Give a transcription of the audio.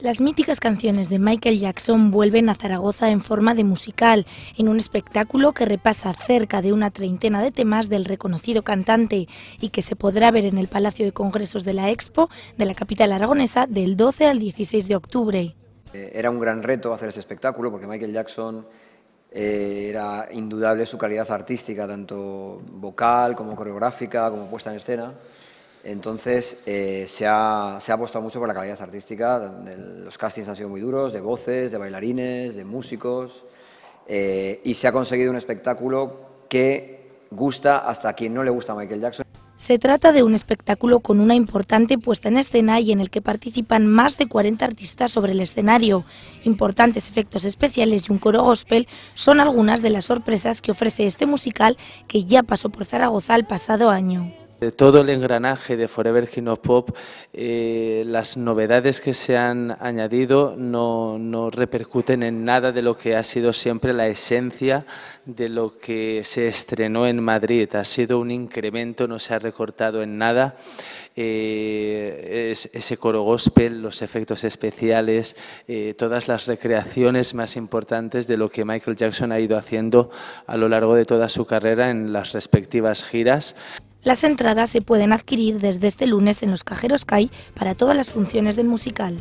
Las míticas canciones de Michael Jackson vuelven a Zaragoza en forma de musical, en un espectáculo que repasa cerca de una treintena de temas del reconocido cantante y que se podrá ver en el Palacio de Congresos de la Expo de la capital aragonesa del 12 al 16 de octubre. Eh, era un gran reto hacer ese espectáculo porque Michael Jackson eh, era indudable su calidad artística, tanto vocal como coreográfica, como puesta en escena. Entonces, eh, se, ha, apostado mucho por la calidad artística. los castings han sido muy duros, de voces, de bailarines, de músicos. Eh, y se ha conseguido un espectáculo que gusta hasta a quien no le gusta Michael Jackson. Se trata de un espectáculo con una importante puesta en escena y en el que participan más de 40 artistas sobre el escenario. Importantes efectos especiales y un coro gospel son algunas de las sorpresas que ofrece este musical que ya pasó por Zaragoza el pasado año. Todo el engranaje de Forever Kino Pop, eh, las novedades que se han añadido no, repercuten en nada de lo que ha sido siempre la esencia de lo que se estrenó en Madrid. Ha sido un incremento, no se ha recortado en nada. Eh, ese coro gospel, los efectos especiales, eh, todas las recreaciones más importantes de lo que Michael Jackson ha ido haciendo a lo largo de toda su carrera en las respectivas giras. Las entradas se pueden adquirir desde este lunes en los cajeros CAI para todas las funciones del musical.